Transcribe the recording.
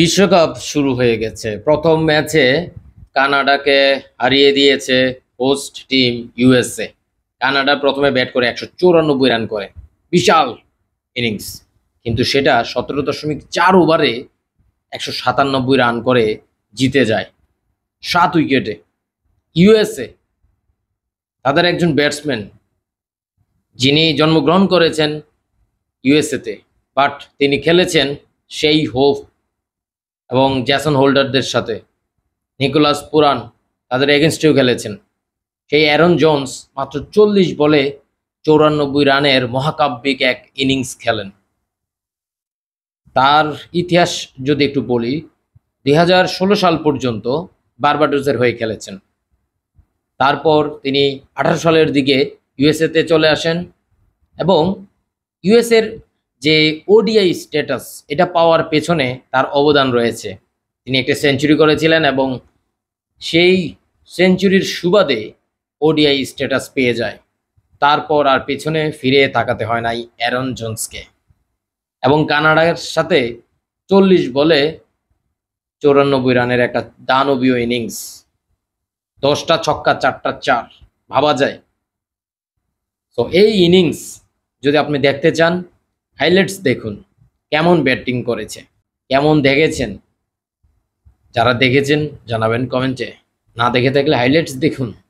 বিশ্বকাপ শুরু হয়ে গেছে প্রথম ম্যাচে কানাডাকে হারিয়ে দিয়েছে হোস্ট টিম ইউএসএ কানাডা প্রথমে ব্যাট করে একশো চৌরানব্বই রান করে বিশাল ইনিংস কিন্তু সেটা সতেরো দশমিক চার ওভারে একশো সাতানব্বই রান করে জিতে যায় সাত উইকেটে ইউএসএ তাদের একজন ব্যাটসম্যান যিনি জন্মগ্রহণ করেছেন ইউএসএতে বাট তিনি খেলেছেন সেই হোপ এবং জ্যাসন হোল্ডারদের সাথে নিকোলাস পুরান তাদের এগেনস্টেও খেলেছেন সেই অ্যারন জোন্স মাত্র চল্লিশ বলে চৌরানব্বই রানের মহাকাব্যিক এক ইনিংস খেলেন তার ইতিহাস যদি একটু বলি দুই সাল পর্যন্ত বার্বাডোসের হয়ে খেলেছেন তারপর তিনি আঠারো সালের দিকে ইউএসএতে চলে আসেন এবং ইউএসের যে ওডিআই স্ট্যাটাস এটা পাওয়ার পেছনে তার অবদান রয়েছে তিনি একটা সেঞ্চুরি করেছিলেন এবং সেই সেঞ্চুরির সুবাদে ওডিআই স্ট্যাটাস পেয়ে যায় তারপর আর পেছনে ফিরে তাকাতে হয় নাই অ্যারন জোন্সকে এবং কানাডার সাথে চল্লিশ বলে চৌরানব্বই রানের একটা দানবীয় ইনিংস দশটা ছক্কা চারটা চার ভাবা যায় তো এই ইনিংস যদি আপনি দেখতে চান হাইলাইটস দেখুন কেমন ব্যাটিং করেছে কেমন দেখেছেন যারা দেখেছেন জানাবেন কমেন্টে না দেখে থাকলে হাইলাইটস দেখুন